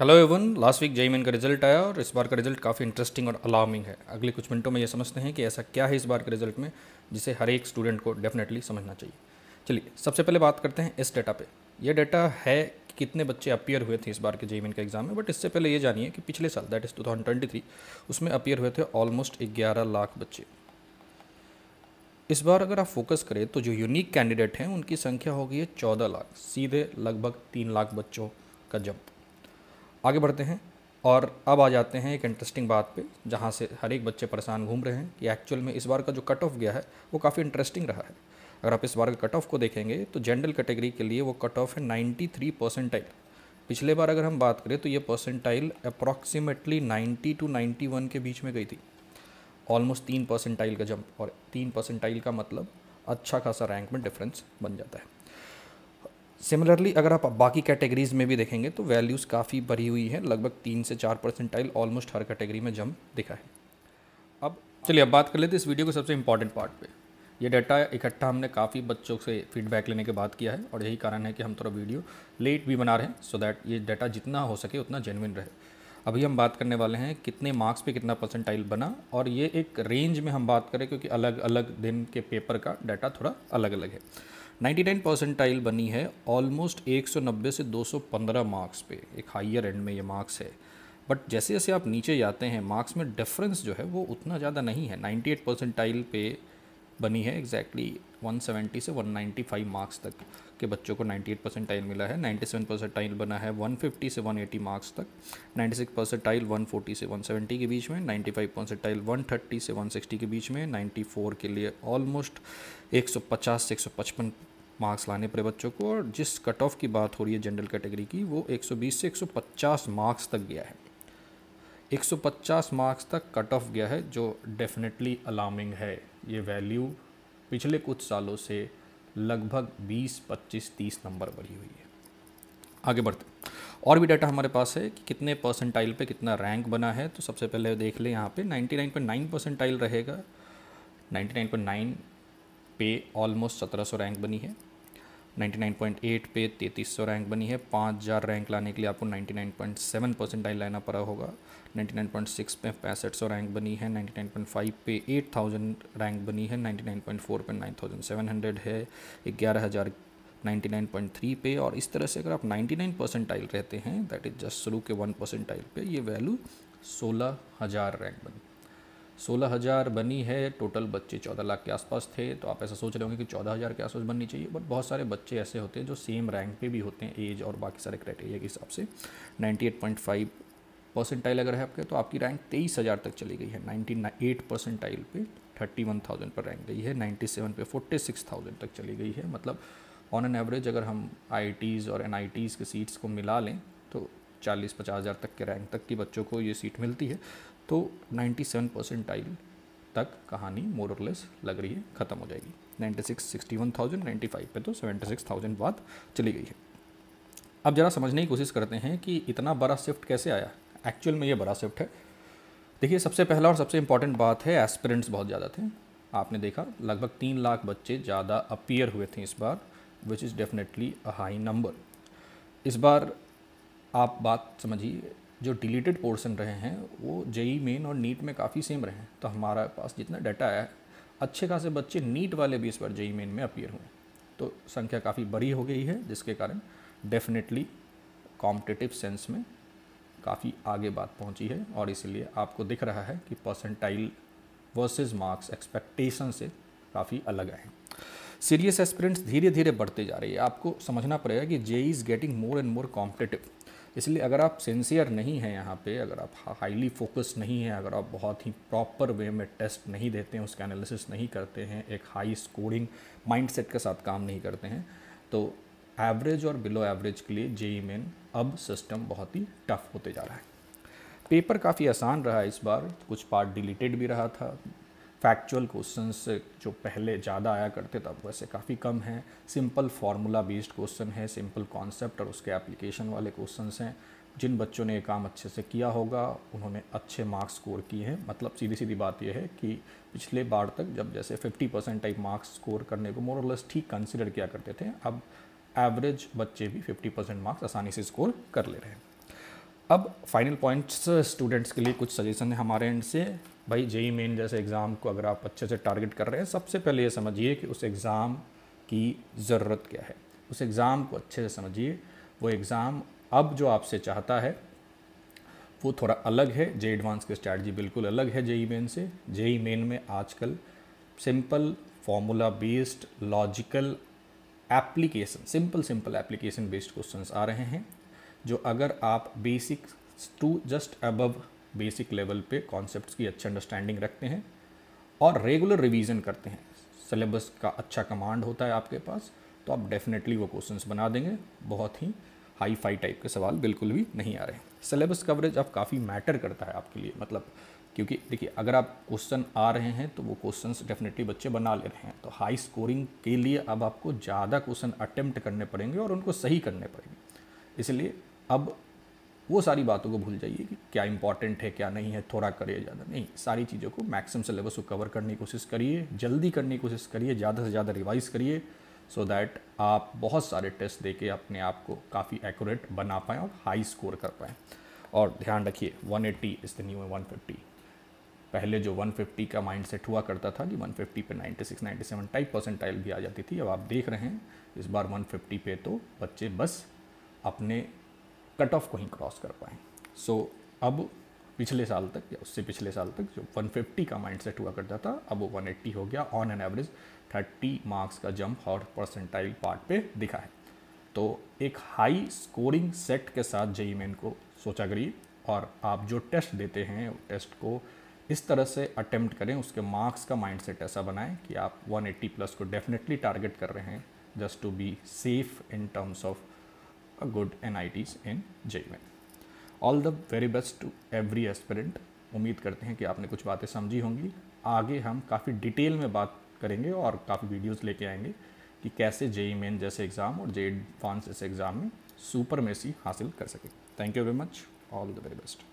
Hello everyone last week JEE Main का result आया और इस बार का रिजल्ट काफ़ी इंटरेस्टिंग और अलार्मिंग है अगले कुछ मिनटों में ये समझते हैं कि ऐसा क्या है इस बार के रिजल्ट में जिसे हर एक स्टूडेंट को डेफिनेटली समझना चाहिए चलिए सबसे पहले बात करते हैं इस डेटा पे ये डेटा है कि कितने बच्चे अपियर हुए थे इस बार के जेईमेन के एग्जाम में बट इससे पहले ये जानिए कि पिछले साल दैट इज़ टू उसमें अपियर हुए थे ऑलमोस्ट ग्यारह लाख बच्चे इस बार अगर आप फोकस करें तो जो यूनिक कैंडिडेट हैं उनकी संख्या हो गई है चौदह लाख सीधे लगभग तीन लाख बच्चों का जंप आगे बढ़ते हैं और अब आ जाते हैं एक इंटरेस्टिंग बात पे जहाँ से हर एक बच्चे परेशान घूम रहे हैं कि एक्चुअल में इस बार का जो कट ऑफ गया है वो काफ़ी इंटरेस्टिंग रहा है अगर आप इस बार के कट ऑफ को देखेंगे तो जनरल कैटेगरी के लिए वो कट ऑफ है नाइन्टी थ्री परसेंटाइल पिछले बार अगर हम बात करें तो ये percentile approximately ninety two ninety one के बीच में गई थी ऑलमोस्ट तीन परसेंटाइल का जंप और तीन परसेंटाइल का मतलब अच्छा खासा रैंक में डिफरेंस बन जाता है सिमिलरली अगर आप बाकी कैटेगरीज में भी देखेंगे तो वैल्यूज़ काफ़ी बढ़ी हुई है लगभग तीन से चार परसेंटाइल ऑलमोस्ट हर कैटेगरी में जम दिखा है अब चलिए अब बात कर लेते हैं इस वीडियो के सबसे इंपॉर्टेंट पार्ट पे ये डाटा इकट्ठा हमने काफ़ी बच्चों से फीडबैक लेने के बाद किया है और यही कारण है कि हम थोड़ा वीडियो लेट भी बना रहे हैं सो दैट ये डाटा जितना हो सके उतना जेनविन रहे अभी हम बात करने वाले हैं कितने मार्क्स पे कितना परसेंटाइल बना और ये एक रेंज में हम बात करें क्योंकि अलग अलग दिन के पेपर का डाटा थोड़ा अलग अलग है 99 परसेंटाइल बनी है ऑलमोस्ट 190 से 215 मार्क्स पे एक हाइयर एंड में ये मार्क्स है बट जैसे जैसे आप नीचे जाते हैं मार्क्स में डिफरेंस जो है वो उतना ज़्यादा नहीं है 98 परसेंटाइल पे बनी है एग्जैक्टली exactly 170 से 195 मार्क्स तक के बच्चों को 98 परसेंटाइल मिला है 97 परसेंटाइल बना है 150 से 180 मार्क्स तक 96 परसेंटाइल 140 से 170 के बीच में 95 परसेंटाइल 130 से 160 के बीच में 94 के लिए ऑलमोस्ट 150 से 155 मार्क्स लाने पड़े बच्चों को और जिस कट ऑफ की बात हो रही है जनरल कैटेगरी की वो 120 से 150 मार्क्स तक गया है 150 मार्क्स तक कट ऑफ गया है जो डेफिनेटली अलार्मिंग है ये वैल्यू पिछले कुछ सालों से लगभग 20, 25, 30 नंबर बढ़ी हुई है आगे बढ़ते और भी डाटा हमारे पास है कि कितने परसेंटाइल पे कितना रैंक बना है तो सबसे पहले देख लें यहाँ पे 99.9 परसेंटाइल रहेगा 99.9 पे ऑलमोस्ट 1700 रैंक बनी है 99.8 पे 3300 रैंक बनी है 5000 रैंक लाने के लिए आपको 99.7 परसेंटाइल लाना पड़ा होगा 99.6 पे पैंसठ रैंक बनी है 99.5 पे 8000 रैंक बनी है 99.4 पे 9700 है 11000 99.3 पे और इस तरह से अगर आप 99 परसेंटाइल रहते हैं दैट इज़ जस्ट शुरू के 1 परसेंटाइल पे ये वैल्यू 16000 रैंक बनी सोलह हज़ार बनी है टोटल बच्चे चौदह लाख के आसपास थे तो आप ऐसा सोच रहे होंगे कि चौदह हज़ार के आसपास बननी चाहिए बट बहुत सारे बच्चे ऐसे होते हैं जो सेम रैंक पे भी होते हैं एज और बाकी सारे क्राइटेरिया के हिसाब से ninety eight point five percentile अगर है आपके तो आपकी रैंक तेईस हज़ार तक चली गई है नाइन्टी एट परसेंटाइल पर थर्टी वन थाउजेंड पर रैंक गई है नाइन्टी सेवन पे फोर्टी सिक्स थाउजेंड तक चली गई है मतलब ऑन एन एवरेज अगर हम आई आई टीज़ और एन आई टीज के सीट्स को मिला लें तो चालीस पचास हज़ार तक के रैंक तक की बच्चों को ये सीट मिलती है तो 97 परसेंटाइल तक कहानी मोरलेस लग रही है ख़त्म हो जाएगी 96 61,000 95 पे तो 76,000 बात चली गई है अब ज़रा समझने की कोशिश करते हैं कि इतना बड़ा शिफ्ट कैसे आया एक्चुअल में ये बड़ा शिफ्ट है देखिए सबसे पहला और सबसे इम्पॉर्टेंट बात है एस्पिरेंट्स बहुत ज़्यादा थे आपने देखा लगभग तीन लाख बच्चे ज़्यादा अपीयर हुए थे इस बार which is definitely a high number इस बार आप बात समझिए जो डिलीटेड पोर्सन रहे हैं वो जेई मेन और नीट में काफ़ी सेम रहे हैं तो हमारे पास जितना डाटा आया अच्छे खासे बच्चे नीट वाले भी इस बार जेई मेन में अपीयर हुए तो संख्या काफ़ी बड़ी हो गई है जिसके कारण डेफिनेटली कॉम्पिटिटिव सेंस में काफ़ी आगे बात पहुंची है और इसलिए आपको दिख रहा है कि परसेंटाइल वर्सेस मार्क्स एक्सपेक्टेशन से काफ़ी अलग है सीरियस एस्पिरेंट्स धीरे धीरे बढ़ते जा रही है आपको समझना पड़ेगा कि JEE is getting more and more competitive इसलिए अगर आप सिंसियर नहीं हैं यहाँ पे अगर आप हाईली फोकस नहीं हैं अगर आप बहुत ही प्रॉपर वे में टेस्ट नहीं देते हैं उसका एनालिसिस नहीं करते हैं एक हाई स्कोरिंग माइंडसेट के साथ काम नहीं करते हैं तो एवरेज और बिलो एवरेज के लिए जेई मेन e अब सिस्टम बहुत ही टफ होते जा रहा है पेपर काफ़ी आसान रहा इस बार कुछ पार्ट डिलीटेड भी रहा था फैक्चुअल क्वेश्चंस जो पहले ज़्यादा आया करते थे अब वैसे काफ़ी कम हैं सिंपल फार्मूला बेस्ड क्वेश्चन है सिंपल कॉन्सेप्ट और उसके एप्लीकेशन वाले क्वेश्चंस हैं जिन बच्चों ने ये काम अच्छे से किया होगा उन्होंने अच्छे मार्क्स स्कोर किए हैं मतलब सीधी सीधी बात यह है कि पिछले बार तक जब जैसे 50 परसेंट टाइप मार्क्स स्कोर करने को लेस ठीक कंसिडर किया करते थे अब एवरेज बच्चे भी 50 परसेंट मार्क्स आसानी से स्कोर कर ले रहे हैं अब फाइनल पॉइंट्स स्टूडेंट्स के लिए कुछ सजेशन है हमारे एंड से भाई जेई मेन e जैसे एग्ज़ाम को अगर आप अच्छे से टारगेट कर रहे हैं सबसे पहले ये समझिए कि उस एग्ज़ाम की ज़रूरत क्या है उस एग्ज़ाम को अच्छे से समझिए वो एग्ज़ाम अब जो आपसे चाहता है वो थोड़ा अलग है जे एडवांस की स्ट्रैटी बिल्कुल अलग है जेई मेन e से जेई मेन e में आजकल simple formula based logical application simple simple application based questions आ रहे हैं जो अगर आप basic to just above basic level पे कॉन्सेप्ट्स की अच्छी अंडरस्टैंडिंग रखते हैं और रेगुलर रिवीजन करते हैं सिलेबस का अच्छा कमांड होता है आपके पास तो आप डेफिनेटली वो क्वेश्चंस बना देंगे बहुत ही हाई फाई टाइप के सवाल बिल्कुल भी नहीं आ रहे सिलेबस कवरेज अब काफ़ी मैटर करता है आपके लिए मतलब क्योंकि देखिए अगर आप क्वेश्चन आ रहे हैं तो वो क्वेश्चंस डेफिनेटली बच्चे बना ले रहे हैं तो हाई स्कोरिंग के लिए अब आपको ज़्यादा क्वेश्चन अटैम्प्ट करने पड़ेंगे और उनको सही करने पड़ेंगे इसलिए अब वो सारी बातों को भूल जाइए कि क्या इंपॉर्टेंट है क्या नहीं है थोड़ा करिए ज़्यादा नहीं सारी चीज़ों को मैक्सिमम सिलेबस को कवर करने की कोशिश करिए जल्दी करने की कोशिश करिए ज़्यादा से ज़्यादा रिवाइज़ करिए सो दैट आप बहुत सारे टेस्ट दे के अपने आप को काफ़ी एक्यूरेट बना पाएँ और हाई स्कोर कर पाएँ और ध्यान रखिए 180 eighty is the new one fifty पहले जो 150 का माइंड सेट हुआ करता था कि 150 पे 96, 97 टाइप परसेंटाइल भी आ जाती थी अब आप देख रहे हैं इस बार 150 पे तो बच्चे बस अपने कट ऑफ को ही क्रॉस कर पाएँ सो so, अब पिछले साल तक या उससे पिछले साल तक जो 150 का माइंड सेट हुआ करता था अब वो 180 हो गया ऑन एन एवरेज 30 मार्क्स का जंप हॉर परसेंटाइल पार्ट पे दिखा है तो एक हाई स्कोरिंग सेट के साथ जई मेन e को सोचा करिए और आप जो टेस्ट देते हैं टेस्ट को इस तरह से अटेम्प्ट करें उसके मार्क्स का माइंडसेट ऐसा बनाएं कि आप 180 प्लस को डेफिनेटली टारगेट कर रहे हैं just to be safe in terms of a good NITs in JEE all the very best to every aspirant. उम्मीद करते हैं कि आपने कुछ बातें समझी होंगी आगे हम काफ़ी डिटेल में बात करेंगे और काफ़ी वीडियोस लेके आएंगे कि कैसे जेई मेन e जैसे एग्ज़ाम और जेई एडवांस e जैसे एग्ज़ाम में सुपर मेसी हासिल कर सके thank you very much all the very best